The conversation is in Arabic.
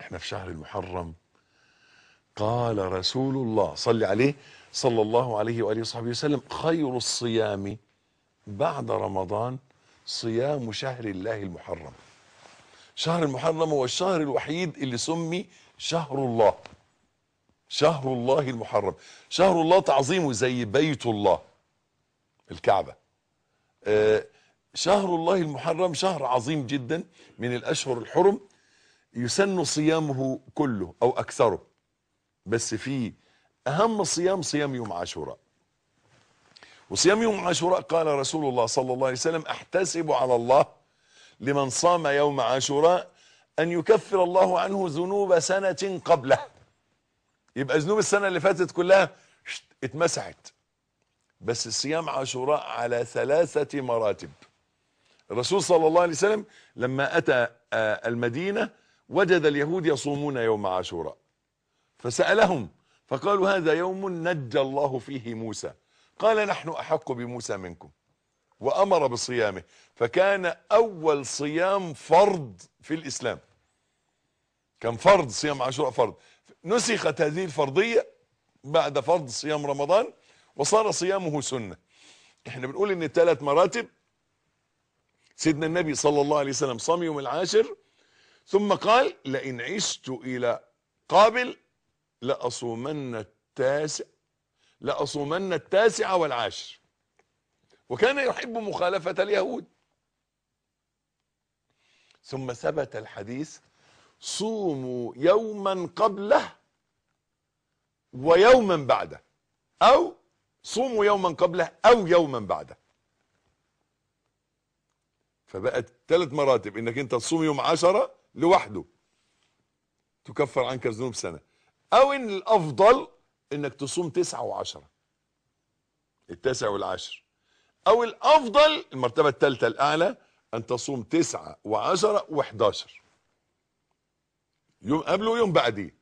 احنا في شهر المحرم قال رسول الله صلي عليه صلى الله عليه وآله وصحبه وسلم خير الصيام بعد رمضان صيام شهر الله المحرم شهر المحرم هو الشهر الوحيد اللي سمي شهر الله شهر الله المحرم شهر الله تعظيمه زي بيت الله الكعبة آه، شهر الله المحرم شهر عظيم جدا من الأشهر الحرم يسن صيامه كله أو أكثره بس في أهم صيام صيام يوم عاشوراء وصيام يوم عاشوراء قال رسول الله صلى الله عليه وسلم احتسب على الله لمن صام يوم عاشوراء أن يكفر الله عنه ذنوب سنة قبله يبقى ذنوب السنة اللي فاتت كلها اتمسحت بس صيام عاشوراء على ثلاثة مراتب الرسول صلى الله عليه وسلم لما أتى آه، المدينة وجد اليهود يصومون يوم عاشوراء فسألهم فقالوا هذا يوم نجى الله فيه موسى قال نحن أحق بموسى منكم وأمر بصيامه فكان أول صيام فرض في الإسلام كان فرض صيام عاشوراء فرض نسخت هذه الفرضية بعد فرض صيام رمضان وصار صيامه سنة احنا بنقول ان الثلاث مراتب سيدنا النبي صلى الله عليه وسلم صام يوم العاشر ثم قال لئن عشت إلى قابل لأصومن التاسع لأصومن التاسع والعاشر وكان يحب مخالفة اليهود ثم ثبت الحديث صوموا يوما قبله ويوما بعده أو صوموا يوما قبله أو يوما بعده فبقت ثلاث مراتب انك انت تصوم يوم عشرة لوحده تكفر عنك الذنوب سنة او ان الافضل انك تصوم تسعة وعشرة التاسع والعشر او الافضل المرتبة الثالثة الاعلى ان تصوم تسعة وعشرة واحداشر يوم قبله ويوم بعديه